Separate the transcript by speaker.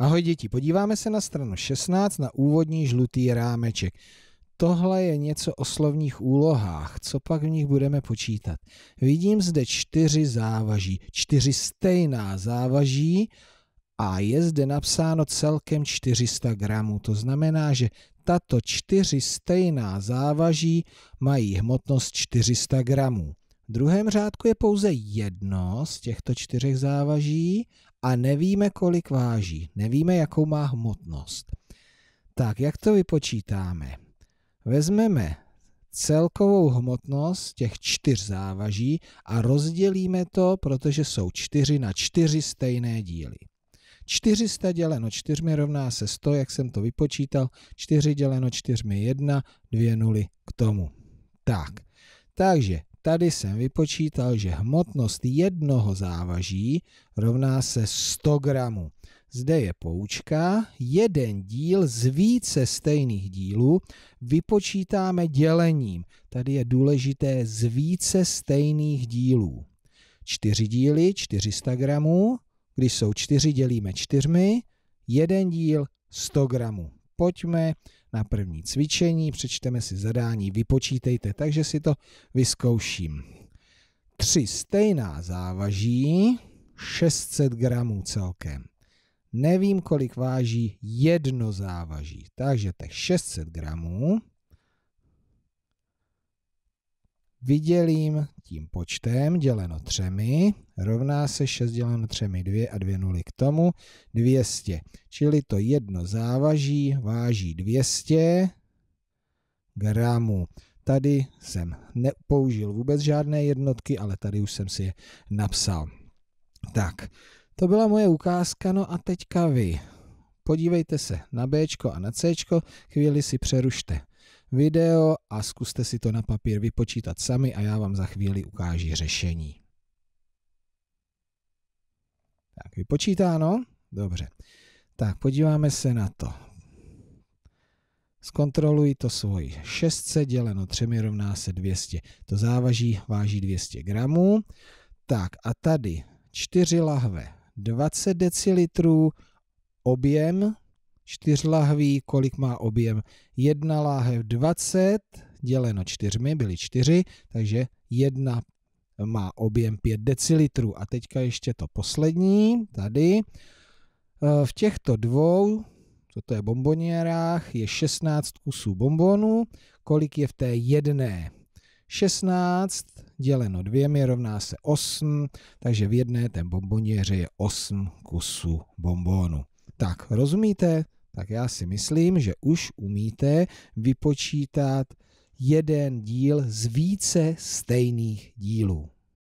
Speaker 1: Ahoj děti, podíváme se na stranu 16 na úvodní žlutý rámeček. Tohle je něco o slovních úlohách, co pak v nich budeme počítat. Vidím zde čtyři závaží, čtyři stejná závaží a je zde napsáno celkem 400 gramů. To znamená, že tato čtyři stejná závaží mají hmotnost 400 gramů. V druhém řádku je pouze jedno z těchto čtyřech závaží a nevíme, kolik váží, nevíme, jakou má hmotnost. Tak, jak to vypočítáme? Vezmeme celkovou hmotnost těch čtyř závaží a rozdělíme to, protože jsou čtyři na čtyři stejné díly. 400 děleno 4 rovná se 100, jak jsem to vypočítal. 4 děleno 4 je 1, 2 nuly k tomu. Tak, takže tady jsem vypočítal, že hmotnost jednoho závaží rovná se 100 gramů. Zde je poučka, jeden díl z více stejných dílů vypočítáme dělením. Tady je důležité z více stejných dílů. Čtyři díly 400 gramů, když jsou čtyři dělíme čtyřmi, jeden díl 100 gramů pojďme na první cvičení, přečteme si zadání, vypočítejte, takže si to vyzkouším. Tři stejná závaží, 600 gramů celkem. Nevím, kolik váží jedno závaží, takže těch 600 gramů vydělím tím počtem děleno třemi, rovná se 6 děleno třemi 2 a 2 nuly k tomu 200. Čili to jedno závaží váží 200 gramů. Tady jsem nepoužil vůbec žádné jednotky, ale tady už jsem si je napsal. Tak, to byla moje ukázka, no a teďka vy. Podívejte se na B a na C, chvíli si přerušte video a zkuste si to na papír vypočítat sami a já vám za chvíli ukážu řešení. Tak, vypočítáno? Dobře. Tak, podíváme se na to. Zkontroluji to svoji. 600 děleno 3 rovná se 200. To závaží, váží 200 gramů. Tak a tady 4 lahve 20 decilitrů, objem 4 lahví, kolik má objem? Jedna láhev 20 děleno 4, byly 4, takže jedna má objem 5 decilitrů. A teďka ještě to poslední, tady. Eh, v těchto dvou, toto je bomboniérách, je 16 kusů bombonů. Kolik je v té jedné? 16 děleno dvěmi rovná se 8, takže v jedné té bomboněře je 8 kusů bombónu. Tak, rozumíte? tak já si myslím, že už umíte vypočítat jeden díl z více stejných dílů.